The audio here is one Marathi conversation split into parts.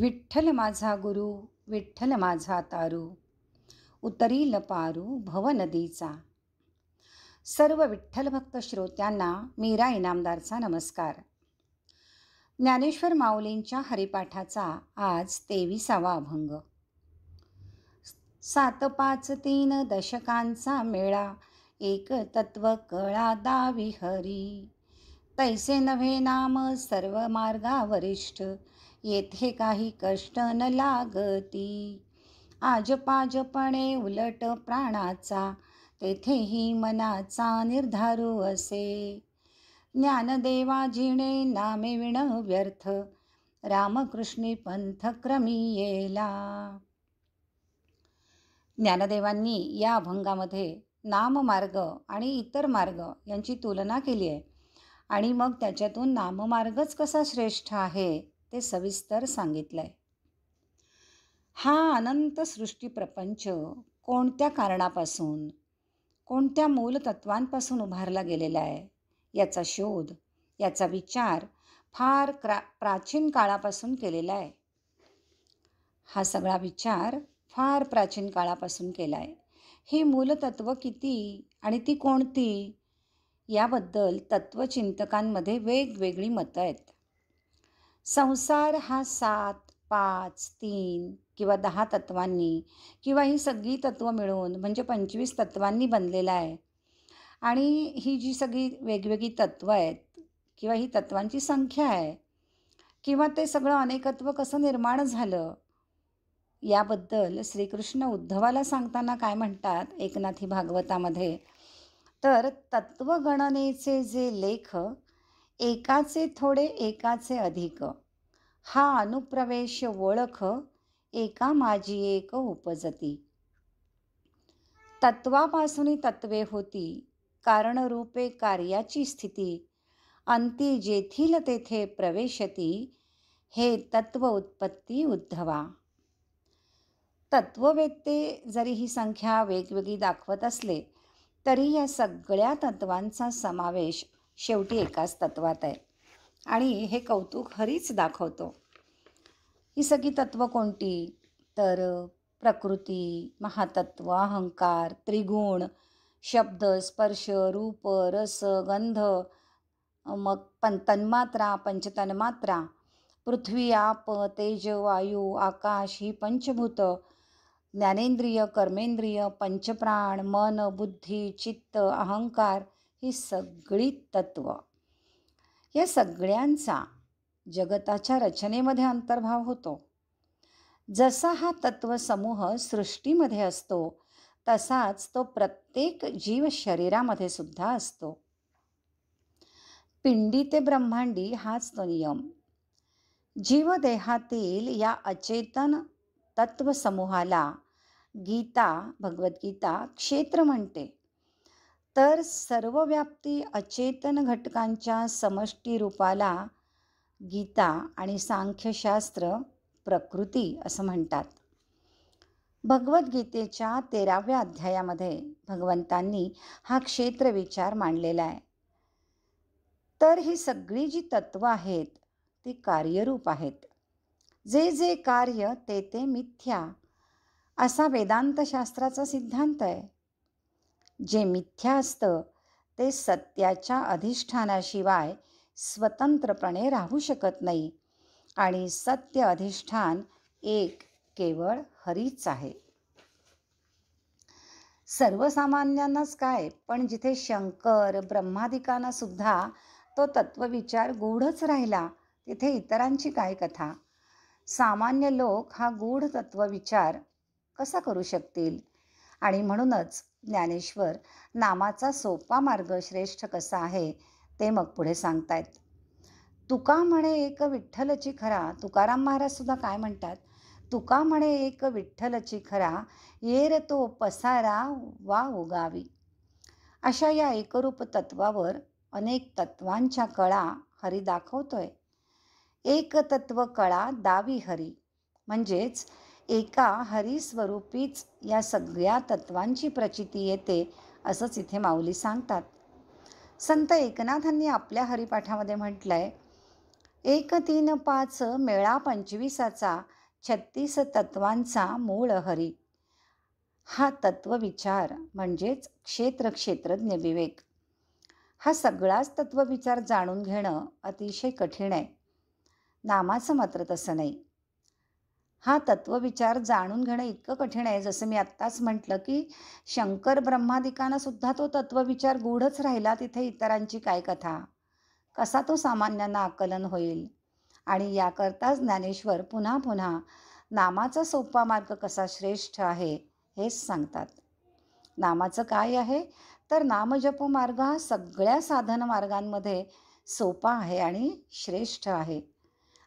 विठ्ठल माझा गुरु विठ्ठल माझा तारू उतरील पारू नदीचा, सर्व विठ्ठल भक्त श्रोत्यांना मीरा इनामदारचा नमस्कार ज्ञानेश्वर माऊलींच्या हरिपाठाचा आज तेविसावा अभंग सात पाच तीन दशकांचा मेळा एक तत्व कळा दावी हरी तैसे नव्हे नाम सर्व मार्गावरिष्ठ येथे काही कष्ट न लागती आजपाजपणे उलट प्राणाचा तेथेही मनाचा निर्धारू असे ज्ञानदेवाजिणे नामे विण व्यर्थ रामकृष्णी क्रमी येला ज्ञानदेवांनी या अभंगामध्ये नाममार्ग आणि इतर मार्ग यांची तुलना केली आहे आणि मग त्याच्यातून नाममार्गच कसा श्रेष्ठ आहे ते सविस्तर सांगितलं आहे हा अनंत सृष्टी प्रपंच कोणत्या कारणापासून कोणत्या मूलतत्वांपासून उभारला गेलेला आहे याचा शोध याचा विचार फार क्रा प्राचीन काळापासून केलेला आहे हा सगळा विचार फार प्राचीन काळापासून केला आहे ही मूलतत्व किती आणि ती कोणती याबद्दल तत्त्वचिंतकांमध्ये वेगवेगळी मतं आहेत संसार हा सात पाच तीन किंवा दहा तत्वांनी किंवा ही सगळी तत्वं मिळून म्हणजे पंचवीस तत्वांनी बनलेला आहे आणि ही जी सगळी वेगवेगळी तत्त्वं आहेत किंवा ही तत्वांची संख्या आहे किंवा ते सगळं अनेकत्व कसं निर्माण झालं याबद्दल श्रीकृष्ण उद्धवाला सांगताना काय म्हणतात एकनाथी भागवतामध्ये तर तत्वगणनेचे जे लेख एकाचे थोडे एकाचे अधिक हा अनुप्रवेश ओळख एका माझी एक उपजती तत्वापासून तत्वे होती कारण रूपे कार्याची स्थिती अंती जेथील तेथे प्रवेशती हे तत्व उत्पत्ती उद्धवा तत्ववेत्ते जरी ही संख्या वेगवेगळी दाखवत असले तरी या सगळ्या तत्वांचा समावेश शेवटी एकाच तत्वात आहे आणि हे कौतुक हरीच दाखवतो ही सगळी तत्त्व कोणती तर प्रकृती महातत्व अहंकार त्रिगुण शब्द स्पर्श रूप रस गंध मग पं तन्मात्रा पंचतन्मात्रा पृथ्वी आप तेज वायू आकाश ही पंचभूत ज्ञानेंद्रिय कर्मेंद्रिय पंचप्राण मन बुद्धी चित्त अहंकार ही सगळी तत्व या सगळ्यांचा जगताच्या रचनेमध्ये अंतर्भाव होतो जसा हा तत्व समूह सृष्टीमध्ये असतो तसाच तो प्रत्येक जीव शरीरामध्ये सुद्धा असतो पिंडी ते ब्रह्मांडी हाच तो नियम देहातील या अचेतन समूहाला गीता भगवद्गीता क्षेत्र म्हणते तर सर्वव्याप्ती अचेतन घटकांच्या समष्टी रूपाला गीता आणि सांख्यशास्त्र प्रकृती असं म्हणतात भगवद्गीतेच्या तेराव्या अध्यायामध्ये भगवंतांनी हा क्षेत्र विचार मांडलेला आहे तर ही सगळी जी तत्वं आहेत ती कार्यरूप आहेत जे जे कार्य ते ते मिथ्या असा वेदांतशास्त्राचा सिद्धांत आहे जे मिथ्या असतं ते सत्याच्या अधिष्ठानाशिवाय स्वतंत्रपणे राहू शकत नाही आणि सत्य अधिष्ठान एक केवळ हरीच आहे सर्वसामान्यांनाच काय पण जिथे शंकर ब्रह्मादिकांना सुद्धा तो तत्वविचार गूढच राहिला तिथे इतरांची काय कथा सामान्य लोक हा गूढ तत्वविचार कसा करू शकतील आणि म्हणूनच ज्ञानेश्वर नामाचा सोपा मार्ग श्रेष्ठ कसा आहे ते मग पुढे सांगतायत तुका म्हणे एक विठ्ठलची खरा तुकाराम सुद्धा काय म्हणतात तुका म्हणे एक विठ्ठलची खरा येर तो पसारा वा उगावी अशा या एकरूप तत्वावर अनेक तत्वांच्या कळा हरी दाखवतोय एक तत्व कळा दावी हरी म्हणजेच एका हरिस्वरूपीच या सगळ्या तत्वांची प्रचिती येते असंच इथे माऊली सांगतात संत एकनाथांनी आपल्या हरिपाठामध्ये म्हटलं आहे एक तीन पाच मेळा पंचवीसाचा छत्तीस तत्वांचा मूळ हरी हा तत्वविचार म्हणजेच क्षेत्र क्षेत्रज्ञ विवेक हा सगळाच तत्वविचार जाणून घेणं अतिशय कठीण आहे नामाचं मात्र तसं नाही हा तत्वविचार जाणून घेणं इतकं कठीण आहे जसं मी आत्ताच म्हटलं की शंकर ब्रह्मादिकानं सुद्धा तो तत्वविचार गूढच राहिला तिथे इतरांची काय कथा कसा तो सामान्यांना आकलन होईल आणि याकरताच ज्ञानेश्वर पुन्हा पुन्हा नामाचा सोपा मार्ग कसा श्रेष्ठ आहे हेच सांगतात नामाचं काय आहे तर नामजप मार्ग हा सगळ्या साधन मार्गांमध्ये सोपा आहे आणि श्रेष्ठ आहे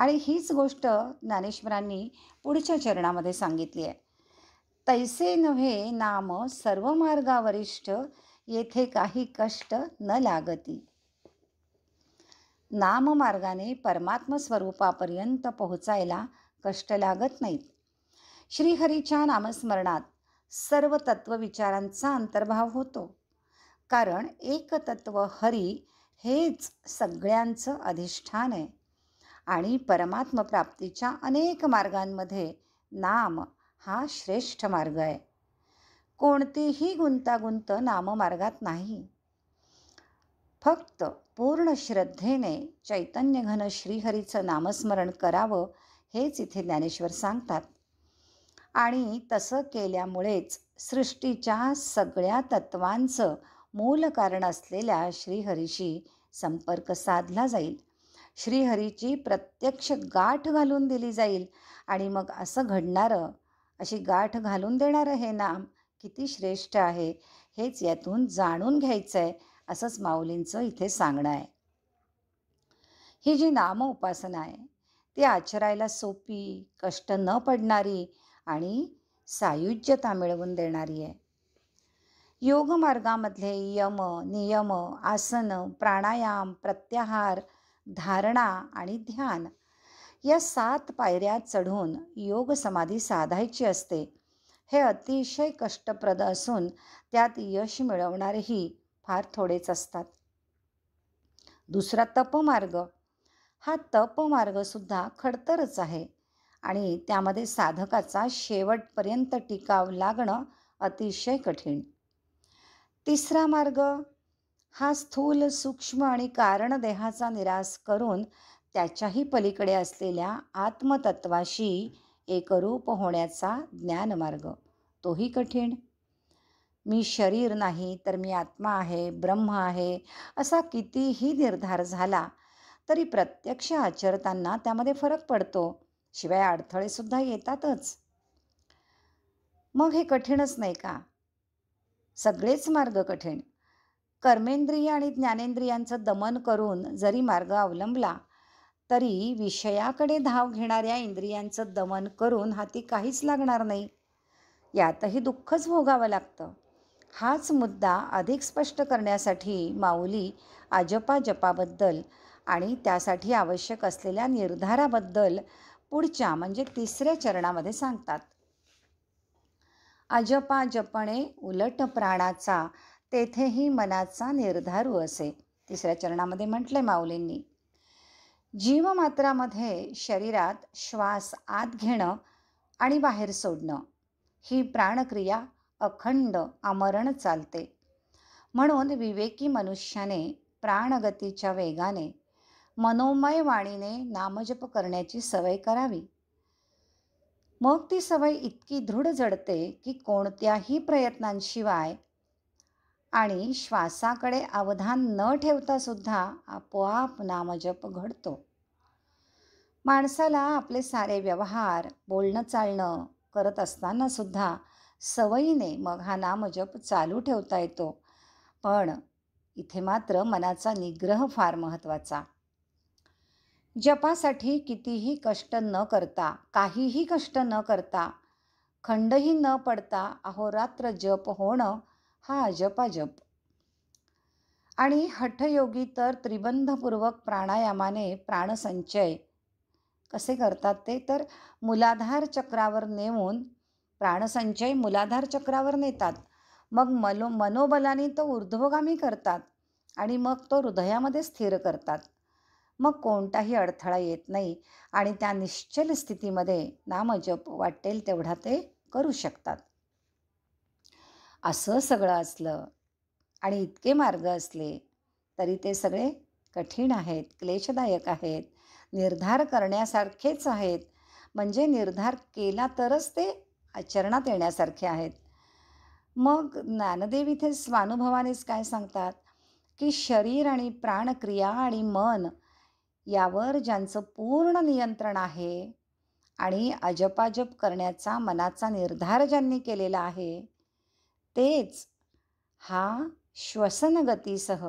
आणि हीच गोष्ट ज्ञानेश्वरांनी पुढच्या चरणामध्ये सांगितली आहे तैसे नव्हे नाम सर्व मार्गावरिष्ठ येथे काही कष्ट न लागती नाममार्गाने परमात्मस्वरूपापर्यंत पोहोचायला कष्ट लागत नाहीत श्रीहरीच्या नामस्मरणात सर्व तत्व विचारांचा अंतर्भाव होतो कारण तत्व हरी हेच सगळ्यांचं अधिष्ठान आहे आणि परमात्मप्राप्तीच्या अनेक मार्गांमध्ये नाम हा श्रेष्ठ मार्ग आहे कोणतीही गुंतागुंत नाममार्गात नाही फक्त पूर्ण श्रद्धेने चैतन्यघन श्रीहरीचं नामस्मरण करावं हेच इथे ज्ञानेश्वर सांगतात आणि तसं केल्यामुळेच सृष्टीच्या सगळ्या तत्वांचं मूल कारण असलेल्या श्रीहरीशी संपर्क साधला जाईल श्रीहरीची प्रत्यक्ष गाठ घालून दिली जाईल आणि मग असं घडणारं अशी गाठ घालून देणारं हे नाम किती श्रेष्ठ आहे हेच यातून जाणून घ्यायचं आहे असंच माऊलींचं इथे सांगणं आहे ही जी नाम उपासना आहे ती आचरायला सोपी कष्ट न पडणारी आणि सायुज्यता मिळवून देणारी आहे योगमार्गामधले यम नियम आसन प्राणायाम प्रत्याहार धारणा आणि ध्यान या सात पायऱ्या चढून योग समाधी साधायची असते हे अतिशय कष्टप्रद असून त्यात यश मिळवणारेही फार थोडेच असतात दुसरा तपमार्ग हा तपमार्गसुद्धा खडतरच आहे आणि त्यामध्ये साधकाचा शेवटपर्यंत टिकाव लागणं अतिशय कठीण तिसरा मार्ग हा स्थूल सूक्ष्म आणि कारण देहाचा निराश करून त्याच्याही पलीकडे असलेल्या आत्मतत्वाशी एकरूप होण्याचा ज्ञानमार्ग तोही कठीण मी शरीर नाही तर मी आत्मा आहे ब्रह्म आहे असा कितीही निर्धार झाला तरी प्रत्यक्ष आचरताना त्यामध्ये फरक पडतो शिवाय अडथळेसुद्धा येतातच मग हे कठीणच नाही का सगळेच मार्ग कठीण कर्मेंद्रिय आणि ज्ञानेंद्रियांचं दमन करून जरी मार्ग अवलंबला तरी विषयाकडे धाव घेणाऱ्या इंद्रियांचं दमन करून हाती काहीच लागणार नाही यातही दुःखच भोगावं लागतं हाच मुद्दा अधिक स्पष्ट करण्यासाठी माऊली आजपा जपाबद्दल आणि त्यासाठी आवश्यक असलेल्या निर्धाराबद्दल पुढच्या म्हणजे तिसऱ्या चरणामध्ये सांगतात अजपा जपणे उलट प्राणाचा तेथेही मनाचा निर्धारू असे तिसऱ्या चरणामध्ये म्हटले माऊलींनी जीवमात्रामध्ये शरीरात श्वास आत घेणं आणि बाहेर सोडणं ही प्राणक्रिया अखंड आमरण चालते म्हणून विवेकी मनुष्याने प्राणगतीच्या वेगाने मनोमय वाणीने नामजप करण्याची सवय करावी मग ती सवय इतकी दृढ जडते की कोणत्याही प्रयत्नांशिवाय आणि श्वासाकडे अवधान न ठेवता सुद्धा आपोआप नामजप घडतो माणसाला आपले सारे व्यवहार बोलणं चालणं करत असताना सुद्धा सवयीने मग हा नामजप चालू ठेवता येतो पण इथे मात्र मनाचा निग्रह फार महत्त्वाचा जपासाठी कितीही कष्ट न करता काहीही कष्ट न करता खंडही न पडता अहोरात्र जप होणं हा अजपाजप आणि हठयोगी तर त्रिबंधपूर्वक प्राणायामाने प्राणसंचय कसे करतात ते तर मुलाधार चक्रावर नेऊन प्राणसंचय मुलाधार चक्रावर नेतात मग मनो मनोबलाने तो ऊर्ध्वगामी करतात आणि मग तो हृदयामध्ये स्थिर करतात मग कोणताही अडथळा येत नाही आणि त्या निश्चल स्थितीमध्ये नामजप वाटेल तेवढा ते करू शकतात असं सगळं असलं आणि इतके मार्ग असले तरी ते सगळे कठीण आहेत क्लेशदायक आहेत निर्धार करण्यासारखेच आहेत म्हणजे निर्धार केला तरच ते आचरणात येण्यासारखे आहेत मग ज्ञानदेव इथे स्वानुभवानेच काय सांगतात की शरीर आणि प्राणक्रिया आणि मन यावर ज्यांचं पूर्ण नियंत्रण आहे आणि अजपाजप करण्याचा मनाचा निर्धार ज्यांनी केलेला आहे तेच हा श्वसनगतीसह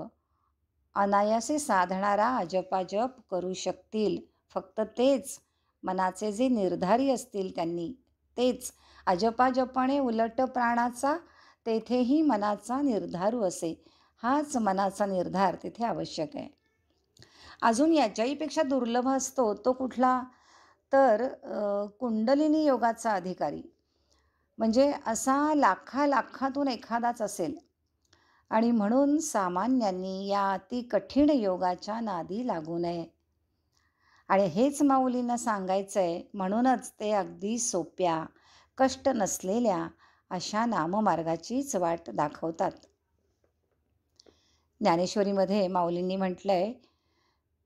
अनायासे साधणारा अजपाजप करू शकतील फक्त तेच मनाचे जे निर्धारी असतील त्यांनी तेच अजपाजपाने उलट प्राणाचा तेथेही मनाचा निर्धारू असे हाच मनाचा निर्धार तिथे आवश्यक आहे अजून याच्याहीपेक्षा दुर्लभ असतो तो कुठला तर कुंडलिनी योगाचा अधिकारी म्हणजे असा लाखा लाखातून एखादाच असेल आणि म्हणून सामान्यांनी या अति कठीण योगाच्या नादी लागू नये आणि हेच माऊलींना सांगायचं आहे म्हणूनच ते अगदी सोप्या कष्ट नसलेल्या अशा नाममार्गाचीच वाट दाखवतात ज्ञानेश्वरीमध्ये माऊलींनी म्हटलं आहे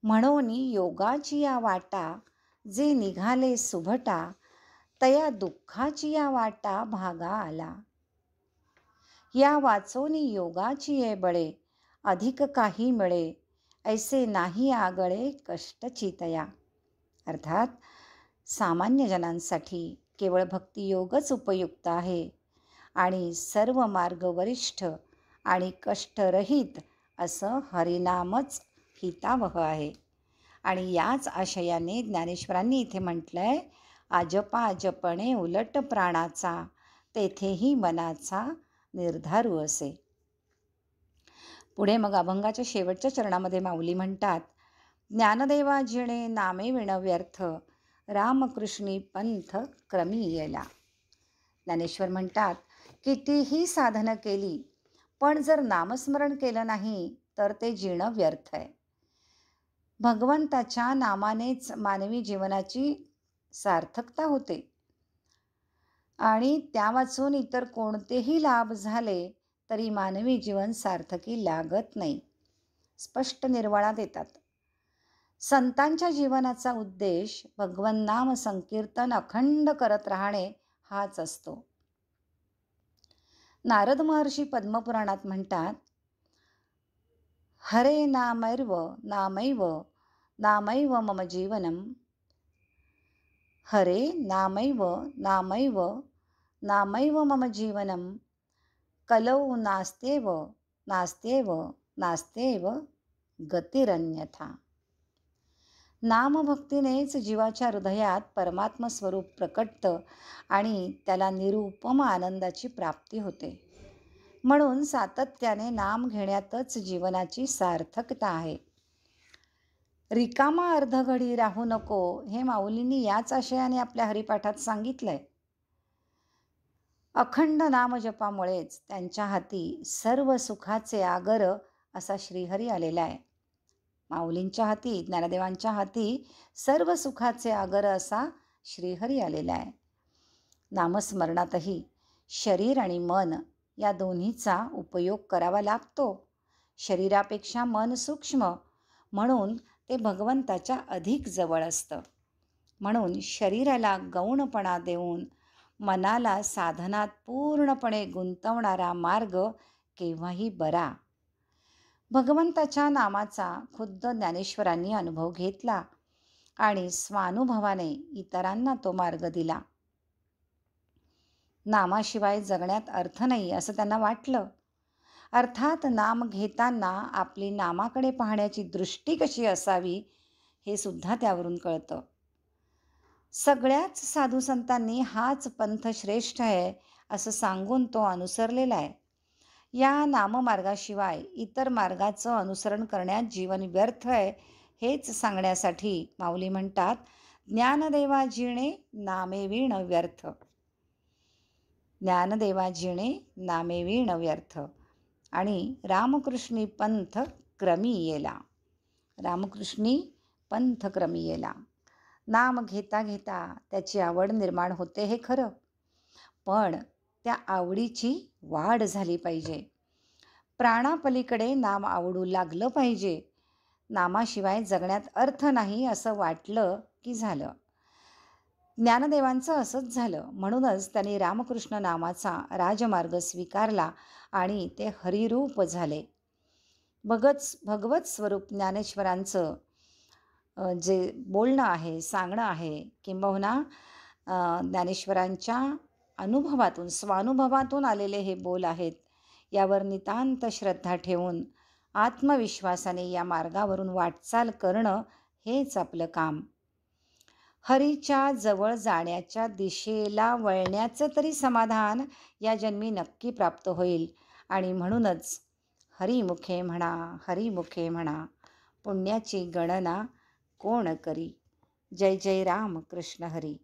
म्हणून योगाची या वाटा जे निघाले सुभटा तया दुःखाची या वाटा भागा आला या वाचोनी योगाची ये बळे अधिक काही मिळे ऐसे नाही आगळे कष्टची तया अर्थात सामान्य जनांसाठी केवळ भक्तियोगच उपयुक्त आहे आणि सर्व मार्ग वरिष्ठ आणि कष्टरहित असं हरिनामच हितावह आहे आणि याच आशयाने ज्ञानेश्वरांनी इथे म्हटलं आजपाजपणे उलट प्राणाचा तेथेही मनाचा निर्धारू असे पुढे मग अभंगाच्या शेवटच्या चरणामध्ये माऊली म्हणतात ज्ञानदेवा जिणे नामे व्यर्थ रामकृष्णी पंथ क्रमी येला ज्ञानेश्वर म्हणतात कितीही साधनं केली पण जर नामस्मरण केलं नाही तर ते जिणं व्यर्थ आहे भगवंताच्या नामानेच मानवी जीवनाची सार्थकता होते आणि त्या वाचून इतर कोणतेही लाभ झाले तरी मानवी जीवन सार्थकी लागत नाही स्पष्ट निर्वाळा देतात संतांच्या जीवनाचा उद्देश नाम संकीर्तन अखंड करत राहणे हाच असतो नारद महर्षी पद्मपुराणात म्हणतात हरे नामैर्व नामैव नामैव मम जीवनम हरे नामैव नामैव नामैव मम जीवनं कलौ नास्त्येव नास्त्येव नास्त्येव गतिरन्यथा नामभक्तीनेच जीवाच्या हृदयात परमात्मस्वरूप प्रकटतं आणि त्याला निरुपम आनंदाची प्राप्ती होते म्हणून सातत्याने नाम घेण्यातच जीवनाची सार्थकता आहे रिकामा अर्धघडी राहू नको हे माऊलींनी याच आशयाने आपल्या हरिपाठात सांगितलंय अखंड नामजपामुळेच त्यांच्या हाती सर्व सुखाचे आगर असा श्रीहरी आलेला आहे माऊलींच्या हाती ज्ञानदेवांच्या हाती सर्व सुखाचे आगर असा श्रीहरी आलेला आहे नामस्मरणातही शरीर आणि मन या दोन्हीचा उपयोग करावा लागतो शरीरापेक्षा मन सूक्ष्म म्हणून ते भगवंताच्या अधिक जवळ असतं म्हणून शरीराला गौणपणा देऊन मनाला साधनात पूर्णपणे गुंतवणारा मार्ग केव्हाही बरा भगवंताच्या नामाचा खुद्द ज्ञानेश्वरांनी अनुभव घेतला आणि स्वानुभवाने इतरांना तो मार्ग दिला नामाशिवाय जगण्यात अर्थ नाही असं त्यांना वाटलं अर्थात नाम घेताना आपली नामाकडे पाहण्याची दृष्टी कशी असावी हे सुद्धा त्यावरून कळतं सगळ्याच साधू संतांनी हाच पंथ श्रेष्ठ आहे असं सांगून तो अनुसरलेला आहे या नाममार्गाशिवाय इतर मार्गाचं अनुसरण करण्यात जीवन व्यर्थ आहे हेच सांगण्यासाठी माऊली म्हणतात ज्ञानदेवा जिणे नामे विण व्यर्थ ज्ञानदेवा जिणे नामे विण व्यर्थ आणि रामकृष्णी पंथ क्रमी येला रामकृष्णी पंथ क्रमी येला नाम घेता घेता त्याची आवड निर्माण होते हे खरं पण त्या आवडीची वाढ झाली पाहिजे प्राणापलीकडे नाम आवडू लागलं पाहिजे नामाशिवाय जगण्यात अर्थ नाही असं वाटलं की झालं ज्ञानदेवांचं असंच झालं म्हणूनच त्यांनी रामकृष्ण नामाचा राजमार्ग स्वीकारला आणि ते हरिरूप झाले भगत भगवत स्वरूप ज्ञानेश्वरांचं जे बोलणं आहे सांगणं आहे किंबहुना ज्ञानेश्वरांच्या अनुभवातून स्वानुभवातून आलेले हे बोल आहेत यावर नितांत श्रद्धा ठेवून आत्मविश्वासाने या मार्गावरून वाटचाल करणं हेच आपलं काम हरीच्या जवळ जाण्याच्या दिशेला वळण्याचं तरी समाधान या जन्मी नक्की प्राप्त होईल आणि म्हणूनच हरिमुखे म्हणा हरिमुखे म्हणा पुण्याची गणना कोण करी जय जय राम कृष्ण हरी